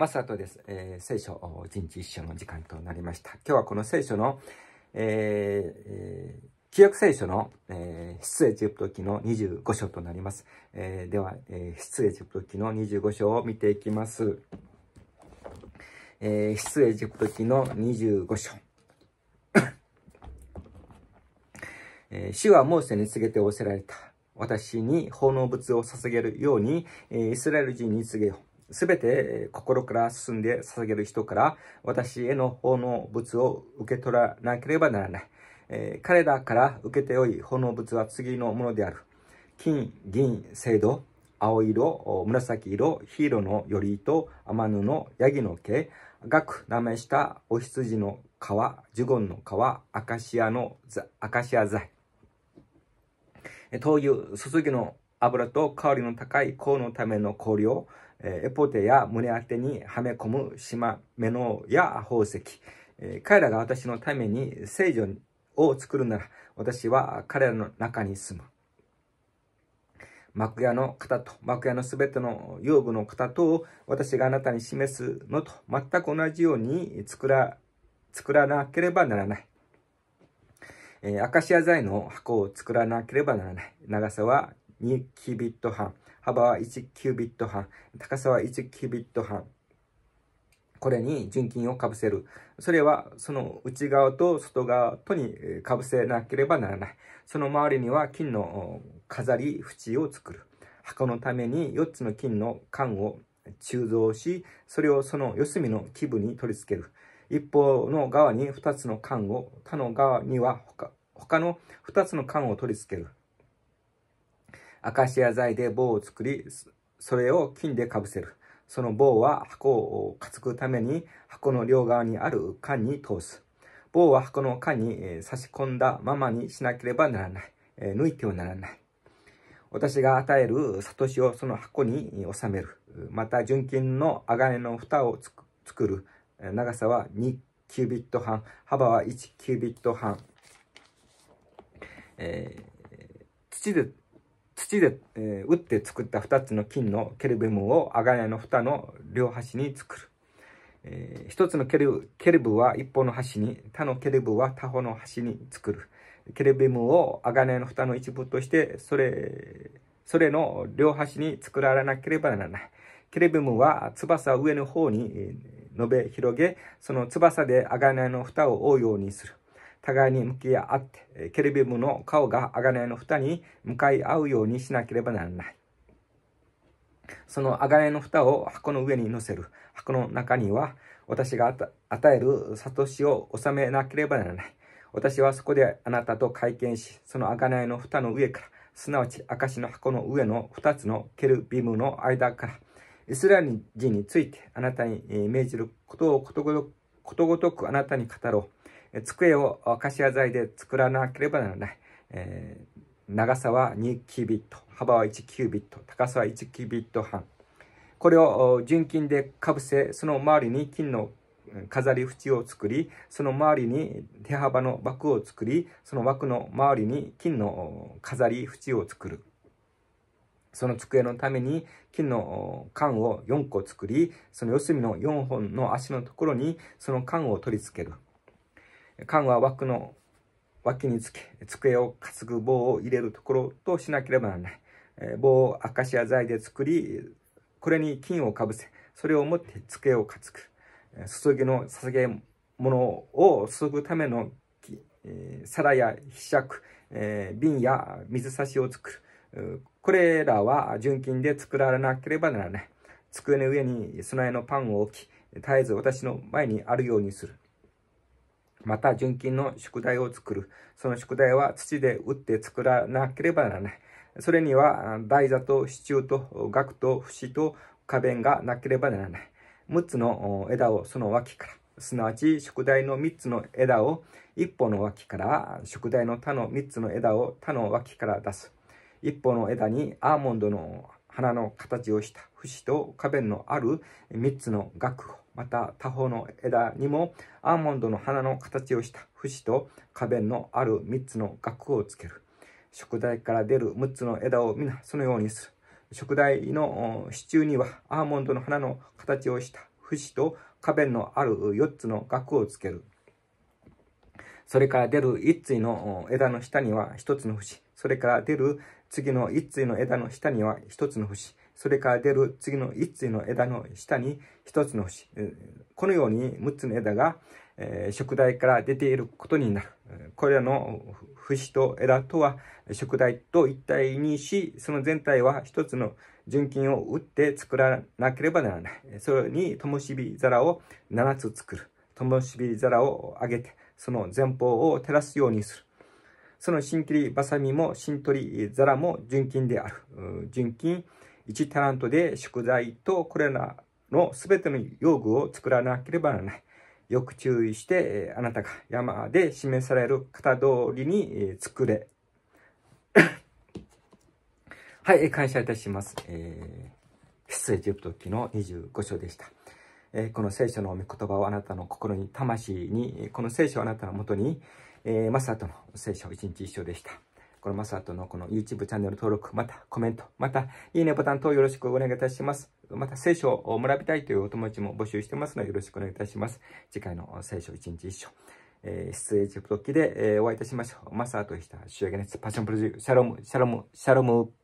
マサトです、えー、聖書、一日一章の時間となりました。今日はこの聖書の、えー、旧約聖書の、えー、出エジプト記の25章となります。えー、では、えー、出エジプト記の25章を見ていきます。えー、出エジプト記の25章。えー、主はモーセに告げて仰せられた。私に奉納物を捧げるように、えー、イスラエル人に告げよう。すべて心から進んで捧げる人から私への奉納物を受け取らなければならない。えー、彼らから受けてよい奉納物は次のものである。金、銀、青銅、青色、紫色、黄色のより糸、天布、ヤギの毛、額、舐なめしたお羊の皮、ジュゴンの皮、アカシアの、アカシア材。灯油、注ぎの油と香りの高い香のための香料、えエポテや胸当てにはめ込む島、目のや宝石、え彼らが私のために聖女を作るなら、私は彼らの中に住む。幕屋の方と、幕屋のすべての用具の方と私があなたに示すのと全く同じように作ら、作らなければならない。えアカシア材の箱を作らなければならない。長さは2キュービット半、幅は1キュービット半、高さは1キュービット半。これに純金をかぶせる。それはその内側と外側とにかぶせなければならない。その周りには金の飾り縁を作る。箱のために4つの金の缶を鋳造し、それをその四隅の基部に取り付ける。一方の側に2つの缶を、他の側には他の2つの缶を取り付ける。アカシア材で棒を作り、それを金でかぶせる。その棒は箱を担ぐために箱の両側にある缶に通す。棒は箱の缶に差し込んだままにしなければならない。抜いてはならない。私が与えるサトシをその箱に収める。また、純金のあがねの蓋を作る。長さは2キュービット半。幅は1キュービット半。えー、土で土で、えー、打って作った2つの金のケルベムをアガやの蓋の両端に作る。えー、1つのケルケルブは一方の端に、他のケルブは他方の端に作る。ケルベムをアガやの蓋の一部として、それ、それの両端に作られなければならない。ケルビムは翼上の方に伸べ広げ、その翼でアガないの蓋を覆うようにする。互いに向き合って、ケルビムの顔がいの蓋に向かい合うようにしなければならない。そのいの蓋を箱の上に乗せる。箱の中には、私が与える悟しを収めなければならない。私はそこであなたと会見し、その贖いの蓋の上から、すなわち証の箱の上の2つのケルビムの間から、イスラエル人についてあなたに命じることをことごとくあなたに語ろう。机を柏材で作らなければならない。えー、長さは2キュービット、幅は1キュービット、高さは1キュービット半。これを純金でかぶせ、その周りに金の飾り縁を作り、その周りに手幅の枠を作り、その枠の周りに金の飾り縁を作る。その机のために金の缶を4個作り、その四隅の4本の足のところにその缶を取り付ける。缶は枠の脇につけ、机を担ぐ棒を入れるところとしなければならない。え棒をアカシア材で作り、これに金をかぶせ、それを持って机を担ぐ。注ぎの捧げ物を注ぐための、え皿やひしゃく、え瓶や水差しを作る。これらは純金で作られなければならない。机の上に備えのパンを置き、絶えず私の前にあるようにする。また、純金の宿題を作る。その宿題は土で打って作らなければならない。それには、台座と支柱と額と節と花弁がなければならない。6つの枝をその脇から、すなわち宿題の3つの枝を1本の脇から、宿題の他の3つの枝を他の脇から出す。1本の枝にアーモンドの花の形をした節と花弁のある3つの額を。また他方の枝にもアーモンドの花の形をした節と花弁のある3つの額をつける食材から出る6つの枝を皆そのようにする食材の支柱にはアーモンドの花の形をした節と花弁のある4つの額をつけるそれから出る1対の枝の下には1つの節それから出る次の1対の枝の下には1つの節それから出る次の1つの枝の下に1つの節、このように6つの枝が、えー、食台から出ていることになる。これらの節と枝とは食台と一体にし、その全体は1つの純金を打って作らなければならない。それに灯火皿を7つ作る。灯火皿を上げて、その前方を照らすようにする。その新切りばさみも新取り皿も純金である。純金、1タラントで食材とこれらの全ての用具を作らなければならない。よく注意して、あなたが山で示される型通りに作れ。はい、感謝いたします。えー、出エジプト記の25章でした。えー、この聖書の御言葉をあなたの心に、魂に、この聖書をあなたのもとに、えー、マーとの聖書一日一緒でした。このマサトのこの YouTube チャンネル登録、またコメント、またいいねボタン等よろしくお願いいたします。また聖書を学びたいというお友達も募集してますのでよろしくお願いいたします。次回の聖書一日一緒、えー、出演時時で、えー、お会いいたしましょう。マサートでした。主役のパッションプロジュー、シャロム、シャロム、シャロム。